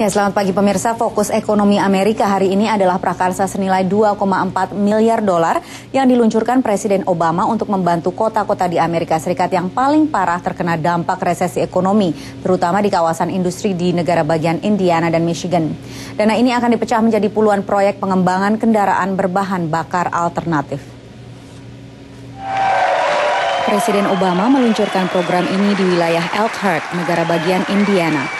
Ya, selamat pagi pemirsa. Fokus ekonomi Amerika hari ini adalah prakarsa senilai 2,4 miliar dolar yang diluncurkan Presiden Obama untuk membantu kota-kota di Amerika Serikat yang paling parah terkena dampak resesi ekonomi, terutama di kawasan industri di negara bagian Indiana dan Michigan. Dana ini akan dipecah menjadi puluhan proyek pengembangan kendaraan berbahan bakar alternatif. Presiden Obama meluncurkan program ini di wilayah Elkhart, negara bagian Indiana.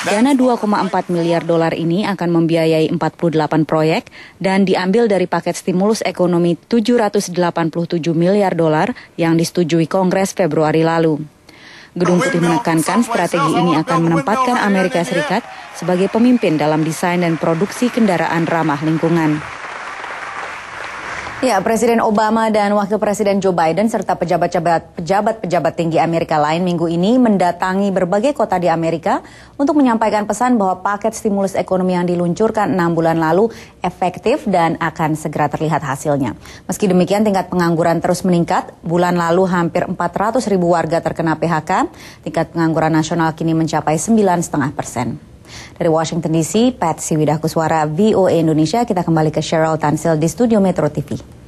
Dana 2,4 miliar dolar ini akan membiayai 48 proyek dan diambil dari paket stimulus ekonomi 787 miliar dolar yang disetujui Kongres Februari lalu. Gedung Putih menekankan strategi ini akan menempatkan Amerika Serikat sebagai pemimpin dalam desain dan produksi kendaraan ramah lingkungan. Ya, Presiden Obama dan Wakil Presiden Joe Biden serta pejabat-pejabat tinggi Amerika lain minggu ini mendatangi berbagai kota di Amerika untuk menyampaikan pesan bahwa paket stimulus ekonomi yang diluncurkan enam bulan lalu efektif dan akan segera terlihat hasilnya. Meski demikian tingkat pengangguran terus meningkat, bulan lalu hampir 400 ribu warga terkena PHK, tingkat pengangguran nasional kini mencapai 9,5 persen. Dari Washington DC, Pat Patsy Kuswara, VOA Indonesia, kita kembali ke Cheryl Tansil di Studio Metro TV.